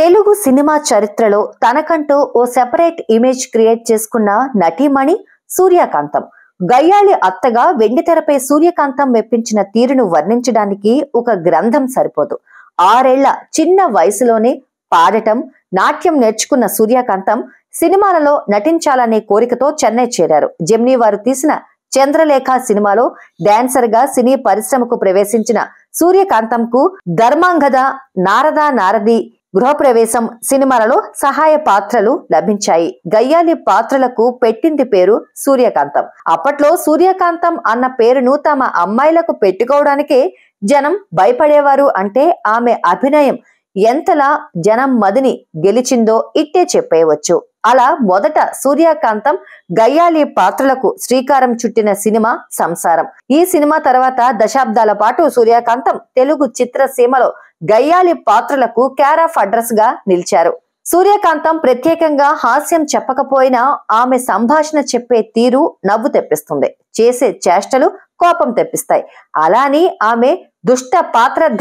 Telugu cinema చరిత్రలో తనకంటూ ఓ separate image create చేసుకున్న నటీమణి సూర్యకాంతం గయ్యాళి అత్తగా వెండితెరపై సూర్యకాంతం మెప్పించిన తీరును వర్ణించడానికి ఒక గ్రంథం సరిపోదు ఆరేళ్ల చిన్న వయసులోనే పాడటం నాట్యం నేర్చుకున్న సూర్యకాంతం సినిమాలలో నటించాలనే కోరికతో చెన్నై చేరారు జెమ్నీ వారు తీసిన చంద్రలేఖ సినిమాలో డాన్సర్ గా సినీ పరిశ్రమకు ప్రవేశించిన సూర్యకాంతంకు ధర్మాంగద నారద నారది గృహప్రవేశం సినిమాలలో సహాయ పాత్రలు లభించాయి గయ్యాలి పాత్రలకు పెట్టింది పేరు సూర్యకాంతం అప్పట్లో సూర్యకాంతం అన్న పేరును తమ అమ్మాయిలకు పెట్టుకోవడానికే జనం భయపడేవారు అంటే ఆమె అభినయం ఎంతలా జనం మదిని గెలిచిందో ఇట్టే చెప్పేయవచ్చు అలా మొదట సూర్యకాంతం గయ్యాలి పాత్రలకు శ్రీకారం చుట్టిన సినిమా సంసారం ఈ సినిమా తర్వాత దశాబ్దాల పాటు సూర్యకాంతం తెలుగు చిత్రసీమలో గయ్యాలి పాత్రలకు క్యార్ ఆఫ్ అడ్రస్ గా నిలిచారు సూర్యకాంతం ప్రత్యేకంగా హాస్యం చెప్పకపోయినా ఆమె సంభాషణ చెప్పే తీరు నవ్వు తెప్పిస్తుంది చేసే చేష్టలు కోపం తెప్పిస్తాయి అలాని ఆమె దుష్ట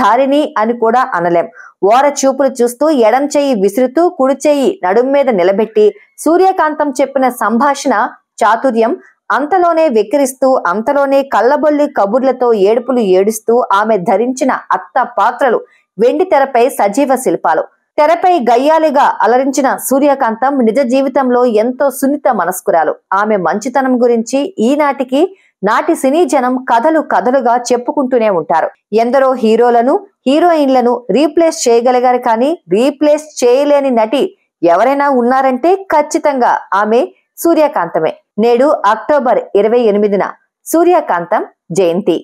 ధారిణి అని కూడా అనలేం ఓర చూపులు చూస్తూ ఎడం చెయ్యి విసురుతూ కుడి చెయ్యి నడుం మీద నిలబెట్టి సూర్యకాంతం చెప్పిన సంభాషణ చాతుర్యం అంతలోనే వెక్కిరిస్తూ అంతలోనే కళ్ళబొల్లి కబుర్లతో ఏడుపులు ఏడుస్తూ ఆమె ధరించిన అత్త పాత్రలు వెండి తెరపై సజీవ శిల్పాలు తెరపై గయ్యాలిగా అలరించిన సూర్యకాంతం నిజ జీవితంలో ఎంతో సున్నిత మనస్కురాలు ఆమె మంచితనం గురించి ఈనాటికి నాటి సినీ జనం కథలు కథలుగా చెప్పుకుంటూనే ఉంటారు ఎందరో హీరోలను హీరోయిన్లను రీప్లేస్ చేయగలిగారు కానీ రీప్లేస్ చేయలేని నటి ఎవరైనా ఉన్నారంటే ఖచ్చితంగా ఆమె సూర్యకాంతమే నేడు అక్టోబర్ ఇరవై ఎనిమిదిన సూర్యకాంతం జయంతి